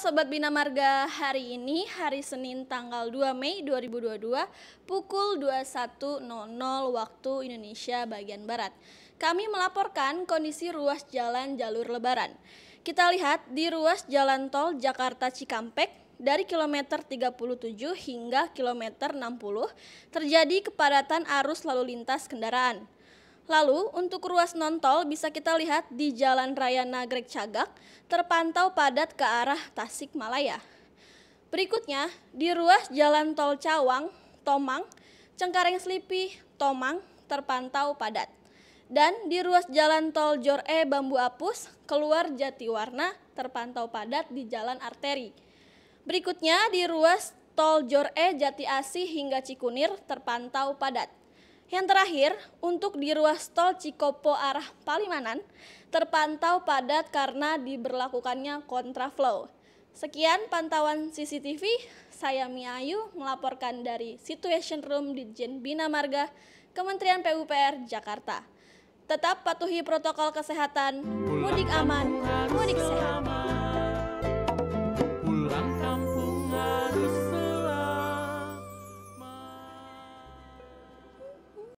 Sobat Bina Marga, hari ini hari Senin tanggal 2 Mei 2022 pukul 21.00 waktu Indonesia bagian Barat. Kami melaporkan kondisi ruas jalan jalur lebaran. Kita lihat di ruas jalan tol Jakarta Cikampek dari kilometer 37 hingga kilometer 60 terjadi kepadatan arus lalu lintas kendaraan. Lalu, untuk ruas non-tol bisa kita lihat di Jalan Raya Nagrek Cagak terpantau padat ke arah Tasik Malaya. Berikutnya, di ruas Jalan Tol Cawang, Tomang, Cengkareng Selipi, Tomang terpantau padat. Dan di ruas Jalan Tol Jor E Bambu Apus, keluar Jatiwarna terpantau padat di jalan arteri. Berikutnya di ruas Tol Jor E Jati Asih hingga Cikunir terpantau padat. Yang terakhir, untuk di ruas tol Cikopo arah Palimanan, terpantau padat karena diberlakukannya kontraflow. Sekian pantauan CCTV, saya Mia Ayu melaporkan dari Situation Room di Jen Bina Marga, Kementerian PUPR Jakarta. Tetap patuhi protokol kesehatan, mudik aman, mudik sehat.